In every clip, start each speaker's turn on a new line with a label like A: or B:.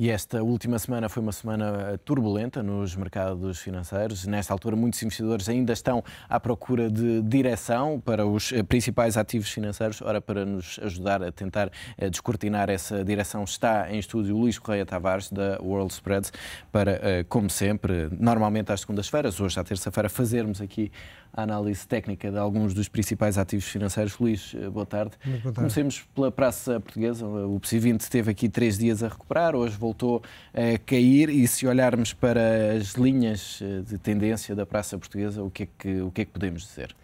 A: E esta última semana foi uma semana eh, turbulenta nos mercados financeiros. Nesta altura, muitos investidores ainda estão à procura de direção para os eh, principais ativos financeiros. Ora, para nos ajudar a tentar eh, descortinar essa direção, está em estúdio Luís Correia Tavares, da World Spreads, para, como sempre, normalmente às segundas-feiras, hoje à terça-feira, fazermos aqui a análise técnica de alguns dos principais ativos financeiros. Luís, boa tarde. Muito boa tarde. Comecemos pela Praça Portuguesa. O PSI20 teve aqui três dias a recuperar. Hoje vou voltou a cair e se olharmos para as linhas eh, de tendência da praça portuguesa, o que é que, o que, é que podemos dizer?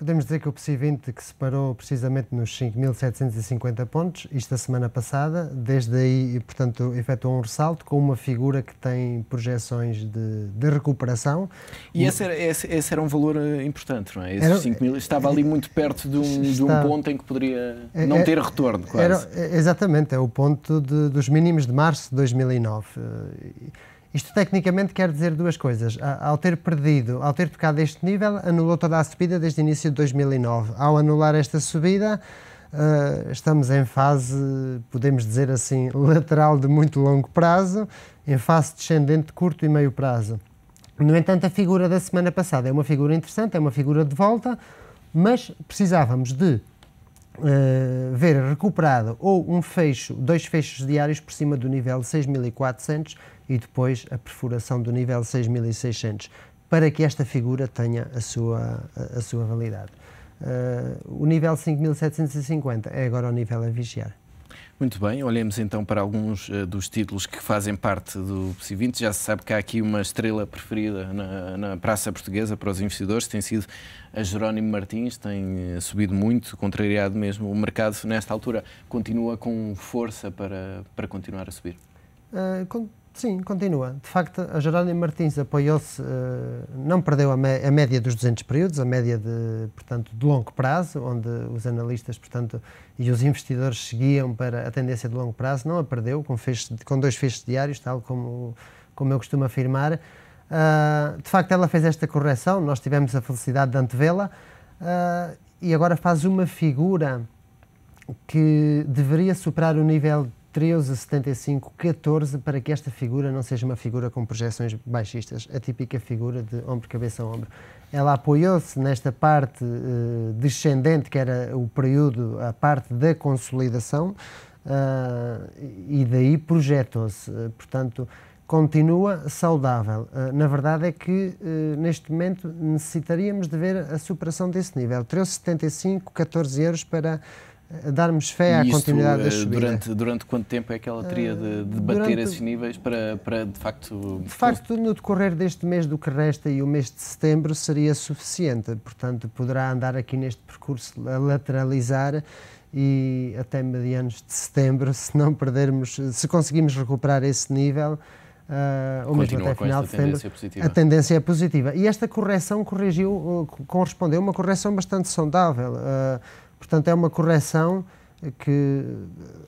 B: Podemos dizer que o PSI 20 que se parou precisamente nos 5.750 pontos, isto a semana passada, desde aí, portanto, efetuou um ressalto com uma figura que tem projeções de, de recuperação. E esse
A: era, esse, esse era, um valor eh, importante, não é? Esses era, 5 mil estava ali muito perto de um, está, de um ponto em que poderia é, não é, ter retorno, quase. Era,
B: é, exatamente, é o ponto de, dos mínimos de março de 2009. Isto tecnicamente quer dizer duas coisas. Ao ter perdido, ao ter tocado este nível, anulou toda a subida desde o início de 2009. Ao anular esta subida, eh, estamos em fase, podemos dizer assim, lateral de muito longo prazo, em fase descendente de curto e meio prazo. No entanto, a figura da semana passada é uma figura interessante, é uma figura de volta, mas precisávamos de eh, ver recuperado ou um fecho, dois fechos diários por cima do nível 6400 e depois a perfuração do nível 6600, para que esta figura tenha a sua, a, a sua validade. Uh, o nível 5750 é agora o nível a vigiar.
A: Muito bem, olhemos então para alguns uh, dos títulos que fazem parte do PSI 20. Já se sabe que há aqui uma estrela preferida na, na Praça Portuguesa para os investidores, tem sido a Jerónimo Martins, tem uh, subido muito, contrariado mesmo. O mercado, nesta altura, continua com força para, para continuar a subir?
B: Uh, Sim, continua. De facto, a Jerónimo Martins apoiou-se, eh, não perdeu a, média dos 200 períodos, a média de, portanto, de longo prazo, onde os analistas portanto, e os investidores seguiam para a tendência de longo prazo, não a perdeu, com, feixe, com dois fechos diários, tal como, como eu costumo afirmar. Ah, de facto, ela fez esta correção, nós tivemos a felicidade de antevê-la, ah, e agora faz uma figura que deveria superar o nível 13, 75, 14 para que esta figura não seja uma figura com projeções baixistas, a típica figura de ombro, cabeça, ombro. Ela apoiou-se nesta parte uh, descendente, que era o período, a parte da consolidação, uh, e daí projetou-se. Uh, portanto, continua saudável. Eh, na verdade é que neste momento necessitaríamos de ver a superação desse nível. 13,75, 14 euros para darmos fé à continuidade das eh, subida. Durante,
A: durante quanto tempo é que ela teria de, de eh, bater durante, esses níveis para, para de facto... De facto,
B: no decorrer deste mês do que resta e o mês de setembro seria suficiente, portanto poderá andar aqui neste percurso a lateralizar e até medianos de setembro, se não perdermos, se conseguirmos recuperar esse nível, uh, ou Continua mesmo até final de setembro, positiva. a tendência é positiva. E esta correção corrigiu, correspondeu a uma correção bastante saudável Uh, Portanto, é uma correção que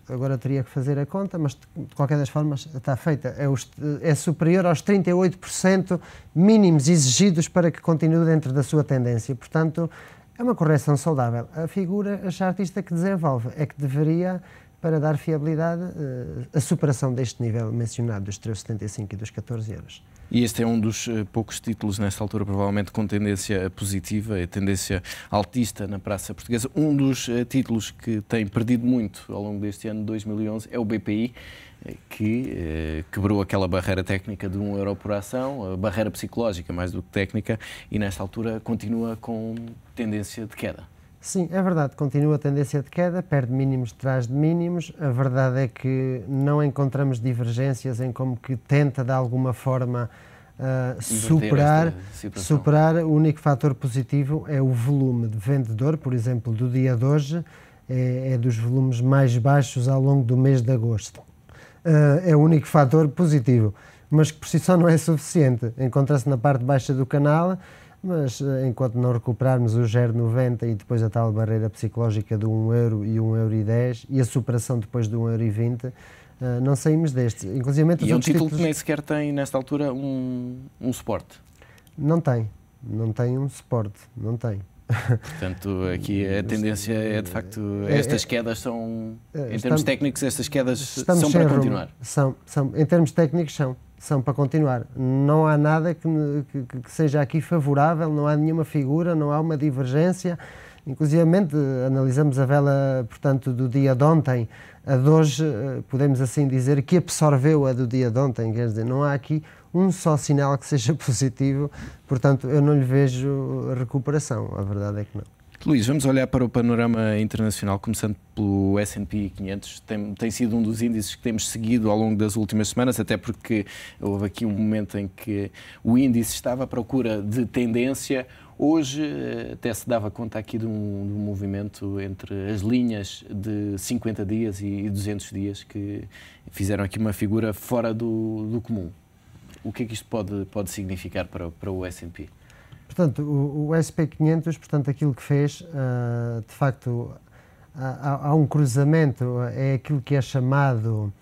B: agora teria que fazer a conta, mas de qualquer das formas está feita. É, os, é superior aos 38% mínimos exigidos para que continue dentro da sua tendência. Portanto, é uma correção saudável. A figura, a artista que desenvolve, é que deveria, para dar fiabilidade, eh, a superação deste nível mencionado dos 3,75 e dos 14 euros.
A: E este é um dos eh, poucos títulos, nesta altura, provavelmente com tendência positiva e tendência altista na praça portuguesa. Um dos eh, títulos que tem perdido muito ao longo deste ano 2011 é o BPI eh, que quebrou aquela barreira técnica de 1 um euro por ação, barreira psicológica mais do que técnica, e nesta altura continua com tendência de queda.
B: Sim, é verdade, continua a tendência de queda, perde mínimos atrás de mínimos. A verdade é que não encontramos divergências em como que tenta de alguma forma uh, superar, superar. O único fator positivo é o volume de vendedor, por exemplo, do dia de hoje, é, é dos volumes mais baixos ao longo do mês de agosto. Uh, é o único fator positivo, mas que por si só não é suficiente. Encontra-se na parte baixa do canal mas eh, enquanto não recuperarmos o GER 90 e depois a tal barreira psicológica de 1 euro e 1 euro e 10 e a superação depois de 1 euro e 20, eh, não saímos deste. Inclusive, e é um título títulos... que nem
A: sequer tem, nesta altura, um, um suporte?
B: Não tem. Não tem um suporte. Não tem.
A: Portanto, aqui a tendência é de facto, é, estas é- quedas são, em eh, termos estamos, técnicos, estas quedas são para continuar.
B: São, são, em termos técnicos são, são para continuar. Não há nada que, que, que, seja aqui favorável, não há nenhuma figura, não há uma divergência. Inclusive, analisamos a vela, portanto, do dia de ontem, a de hoje, eh, podemos assim dizer, que absorveu a do dia de ontem, quer dizer, não há aqui um só sinal que seja positivo, portanto, eu não lhe vejo recuperação, a verdade é que não.
A: Luís, vamos olhar para o panorama internacional, começando pelo S&P 500. Tem, tem, sido um dos índices que temos seguido ao longo das últimas semanas, até porque houve aqui um momento em que o índice estava à procura de tendência. Hoje eh, até se dava conta aqui de um, de um movimento entre as linhas de 50 dias e 200 dias que fizeram aqui uma figura fora do, do comum. O que é que isto pode, pode significar para, para o S&P?
B: Portanto, o, o SP500, portanto, aquilo que fez, uh, de facto, há, há, um cruzamento, é aquilo que é chamado uh,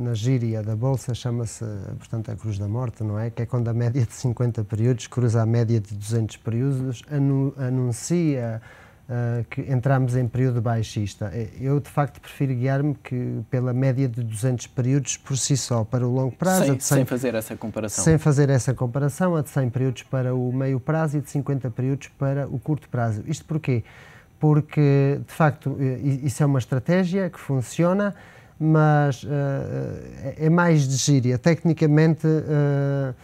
B: na gíria da Bolsa, chama-se, portanto, a cruz da morte, não é? Que é quando a média de 50 períodos cruza a média de 200 períodos, anu, anuncia uh, que entramos em período baixista. Eh, eu, de facto, prefiro guiar-me pela média de 200 períodos por si só para o longo prazo. Sem, 100, sem, fazer essa comparação. Sem fazer essa comparação, a de 100 períodos para o meio prazo e de 50 períodos para o curto prazo. Isto porquê? Porque, de facto, eh, isso é uma estratégia que funciona, mas uh, é mais de gíria. Tecnicamente, uh,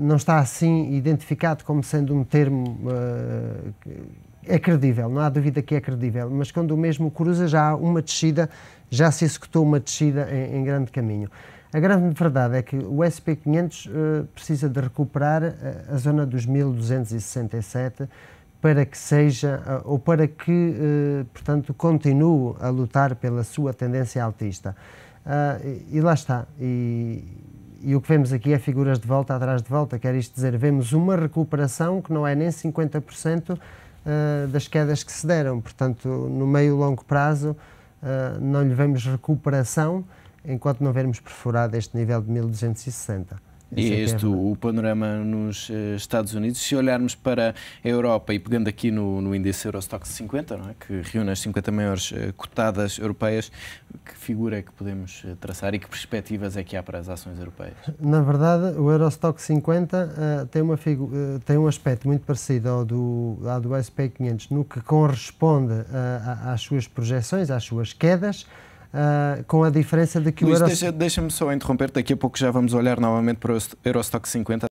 B: não está assim identificado como sendo um termo uh, é credível, não há dúvida que é credível, mas quando o mesmo cruza já há uma descida, já se executou uma descida em, em grande caminho. A grande verdade é que o SP500 uh, eh, precisa de recuperar a, eh, a zona dos 1267 para que seja, uh, ou para que, uh, portanto, continue a lutar pela sua tendência altista. Ah, e, e lá está. E, e o que vemos aqui é figuras de volta atrás de volta, quer isto dizer, vemos uma recuperação que não é nem 50%, eh, das quedas que se deram. Portanto, no meio e longo prazo, uh, não lhe vemos recuperação enquanto não vermos perfurado este nível de 1260. E é este
A: o, panorama nos eh, Estados Unidos. Se olharmos para a Europa e pegando aqui no, no índice Eurostock 50, não é? que reúne as 50 maiores eh, cotadas europeias, que figura é que podemos eh, traçar e que perspectivas é que há para as ações europeias?
B: Na verdade, o Eurostock 50 uh, tem, uma uh, tem um aspecto muito parecido ao do, ao do SP 500 no que corresponde uh, às suas projeções, às suas quedas. Uh, com a diferença de que Luís, o Euro... deixa-me
A: deixa só interromper, daqui a pouco já vamos olhar novamente para o Eurostock 50.